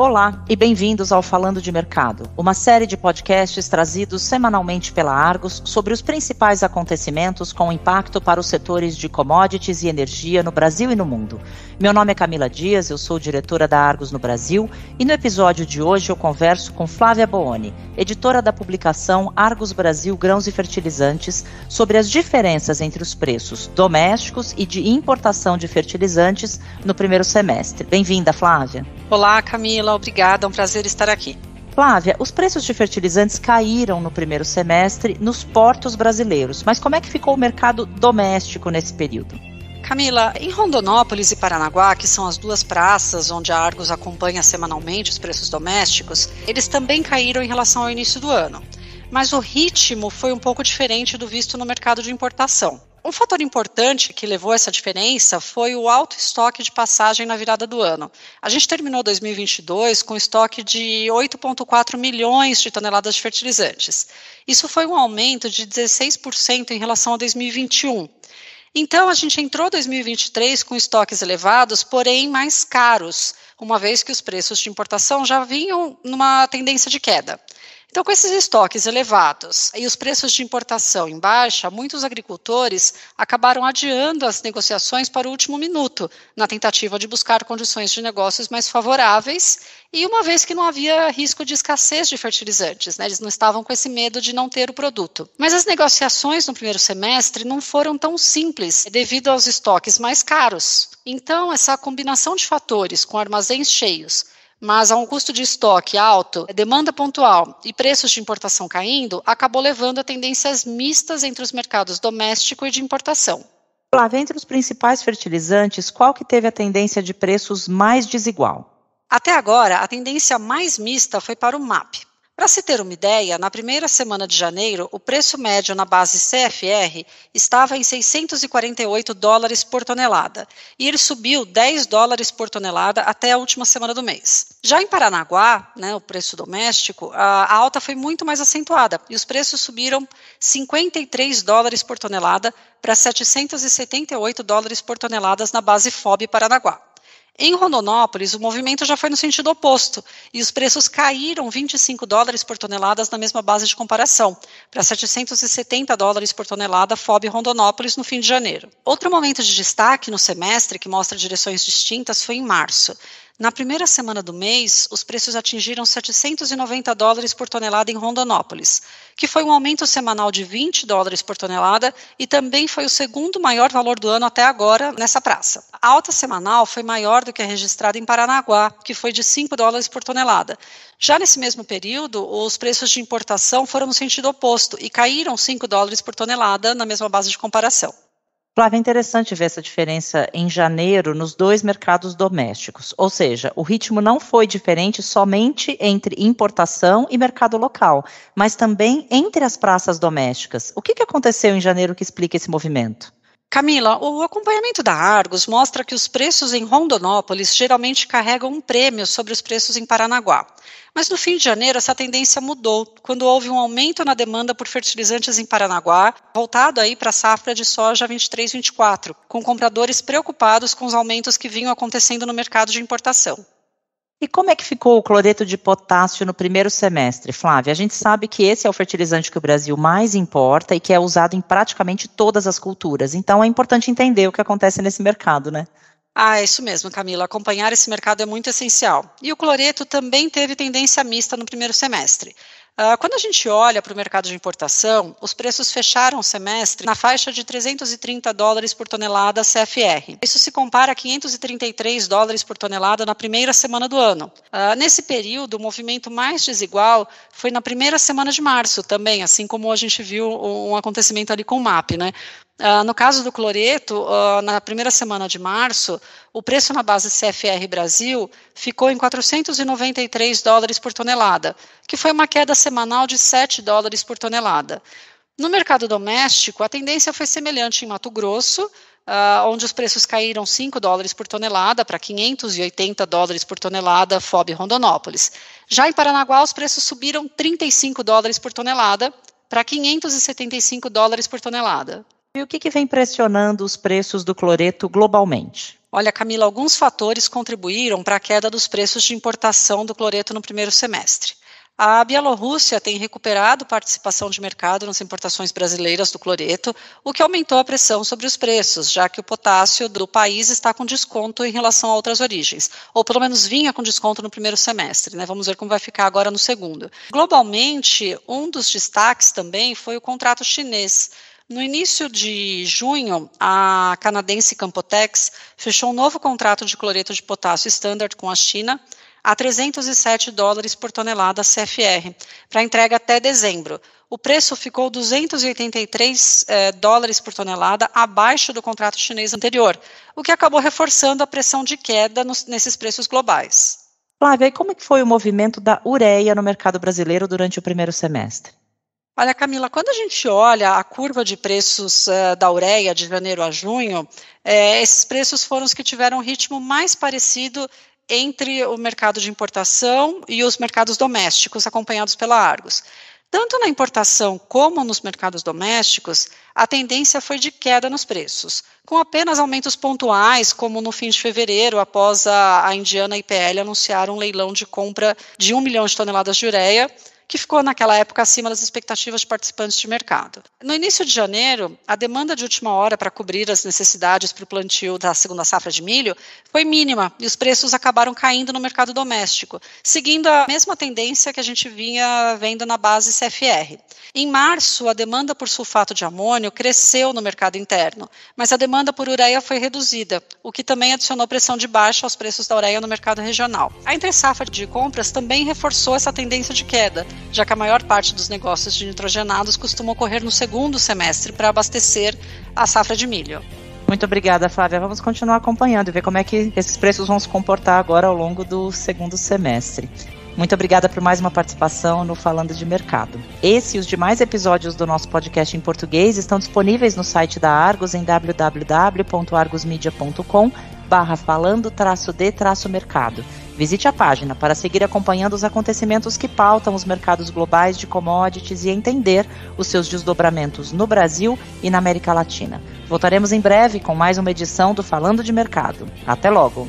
Olá e bem-vindos ao Falando de Mercado, uma série de podcasts trazidos semanalmente pela Argos sobre os principais acontecimentos com impacto para os setores de commodities e energia no Brasil e no mundo. Meu nome é Camila Dias, eu sou diretora da Argos no Brasil e no episódio de hoje eu converso com Flávia Booni, editora da publicação Argos Brasil Grãos e Fertilizantes, sobre as diferenças entre os preços domésticos e de importação de fertilizantes no primeiro semestre. Bem-vinda, Flávia. Olá, Camila, obrigada, é um prazer estar aqui. Flávia, os preços de fertilizantes caíram no primeiro semestre nos portos brasileiros, mas como é que ficou o mercado doméstico nesse período? Camila, em Rondonópolis e Paranaguá, que são as duas praças onde a Argos acompanha semanalmente os preços domésticos, eles também caíram em relação ao início do ano. Mas o ritmo foi um pouco diferente do visto no mercado de importação. Um fator importante que levou a essa diferença foi o alto estoque de passagem na virada do ano. A gente terminou 2022 com estoque de 8,4 milhões de toneladas de fertilizantes. Isso foi um aumento de 16% em relação a 2021. Então, a gente entrou 2023 com estoques elevados, porém mais caros, uma vez que os preços de importação já vinham numa tendência de queda. Então, com esses estoques elevados e os preços de importação em baixa, muitos agricultores acabaram adiando as negociações para o último minuto, na tentativa de buscar condições de negócios mais favoráveis e uma vez que não havia risco de escassez de fertilizantes, né? eles não estavam com esse medo de não ter o produto. Mas as negociações no primeiro semestre não foram tão simples devido aos estoques mais caros. Então, essa combinação de fatores com armazéns cheios mas a um custo de estoque alto, demanda pontual e preços de importação caindo, acabou levando a tendências mistas entre os mercados doméstico e de importação. Lá, entre os principais fertilizantes, qual que teve a tendência de preços mais desigual? Até agora, a tendência mais mista foi para o MAP, para se ter uma ideia, na primeira semana de janeiro, o preço médio na base CFR estava em 648 dólares por tonelada, e ele subiu 10 dólares por tonelada até a última semana do mês. Já em Paranaguá, né, o preço doméstico, a alta foi muito mais acentuada, e os preços subiram 53 dólares por tonelada para 778 dólares por tonelada na base FOB Paranaguá. Em Rondonópolis, o movimento já foi no sentido oposto e os preços caíram 25 dólares por tonelada na mesma base de comparação, para 770 dólares por tonelada FOB Rondonópolis no fim de janeiro. Outro momento de destaque no semestre que mostra direções distintas foi em março na primeira semana do mês, os preços atingiram 790 dólares por tonelada em Rondonópolis, que foi um aumento semanal de 20 dólares por tonelada e também foi o segundo maior valor do ano até agora nessa praça. A alta semanal foi maior do que a registrada em Paranaguá, que foi de 5 dólares por tonelada. Já nesse mesmo período, os preços de importação foram no sentido oposto e caíram 5 dólares por tonelada na mesma base de comparação. Flávia, é interessante ver essa diferença em janeiro nos dois mercados domésticos, ou seja, o ritmo não foi diferente somente entre importação e mercado local, mas também entre as praças domésticas. O que, que aconteceu em janeiro que explica esse movimento? Camila, o acompanhamento da Argos mostra que os preços em Rondonópolis geralmente carregam um prêmio sobre os preços em Paranaguá. Mas no fim de janeiro, essa tendência mudou, quando houve um aumento na demanda por fertilizantes em Paranaguá, voltado aí para a safra de soja 23-24, com compradores preocupados com os aumentos que vinham acontecendo no mercado de importação. E como é que ficou o cloreto de potássio no primeiro semestre, Flávia? A gente sabe que esse é o fertilizante que o Brasil mais importa e que é usado em praticamente todas as culturas. Então é importante entender o que acontece nesse mercado, né? Ah, é isso mesmo, Camila. Acompanhar esse mercado é muito essencial. E o cloreto também teve tendência mista no primeiro semestre. Ah, quando a gente olha para o mercado de importação, os preços fecharam o semestre na faixa de 330 dólares por tonelada CFR. Isso se compara a 533 dólares por tonelada na primeira semana do ano. Ah, nesse período, o movimento mais desigual foi na primeira semana de março também, assim como a gente viu um acontecimento ali com o MAP, né? Uh, no caso do cloreto, uh, na primeira semana de março, o preço na base CFR Brasil ficou em 493 dólares por tonelada, que foi uma queda semanal de 7 dólares por tonelada. No mercado doméstico, a tendência foi semelhante em Mato Grosso, uh, onde os preços caíram 5 dólares por tonelada para 580 dólares por tonelada FOB Rondonópolis. Já em Paranaguá, os preços subiram 35 dólares por tonelada para 575 dólares por tonelada. E o que, que vem pressionando os preços do cloreto globalmente? Olha, Camila, alguns fatores contribuíram para a queda dos preços de importação do cloreto no primeiro semestre. A Bielorrússia tem recuperado participação de mercado nas importações brasileiras do cloreto, o que aumentou a pressão sobre os preços, já que o potássio do país está com desconto em relação a outras origens, ou pelo menos vinha com desconto no primeiro semestre, né? Vamos ver como vai ficar agora no segundo. Globalmente, um dos destaques também foi o contrato chinês no início de junho, a canadense Campotex fechou um novo contrato de cloreto de potássio standard com a China a 307 dólares por tonelada CFR, para entrega até dezembro. O preço ficou 283 eh, dólares por tonelada abaixo do contrato chinês anterior, o que acabou reforçando a pressão de queda nos, nesses preços globais. Flávia, e como é que foi o movimento da ureia no mercado brasileiro durante o primeiro semestre? Olha, Camila, quando a gente olha a curva de preços uh, da ureia de janeiro a junho, eh, esses preços foram os que tiveram um ritmo mais parecido entre o mercado de importação e os mercados domésticos, acompanhados pela Argos. Tanto na importação como nos mercados domésticos, a tendência foi de queda nos preços, com apenas aumentos pontuais, como no fim de fevereiro, após a, a indiana IPL anunciar um leilão de compra de 1 milhão de toneladas de ureia, que ficou naquela época acima das expectativas de participantes de mercado. No início de janeiro, a demanda de última hora para cobrir as necessidades para o plantio da segunda safra de milho foi mínima e os preços acabaram caindo no mercado doméstico, seguindo a mesma tendência que a gente vinha vendo na base CFR. Em março, a demanda por sulfato de amônio cresceu no mercado interno, mas a demanda por ureia foi reduzida, o que também adicionou pressão de baixa aos preços da ureia no mercado regional. A entre safra de compras também reforçou essa tendência de queda, já que a maior parte dos negócios de nitrogenados costuma ocorrer no segundo semestre para abastecer a safra de milho. Muito obrigada, Flávia. Vamos continuar acompanhando e ver como é que esses preços vão se comportar agora ao longo do segundo semestre. Muito obrigada por mais uma participação no Falando de Mercado. Esse e os demais episódios do nosso podcast em português estão disponíveis no site da Argos em www.argosmedia.com falando de traço mercado. Visite a página para seguir acompanhando os acontecimentos que pautam os mercados globais de commodities e entender os seus desdobramentos no Brasil e na América Latina. Voltaremos em breve com mais uma edição do Falando de Mercado. Até logo!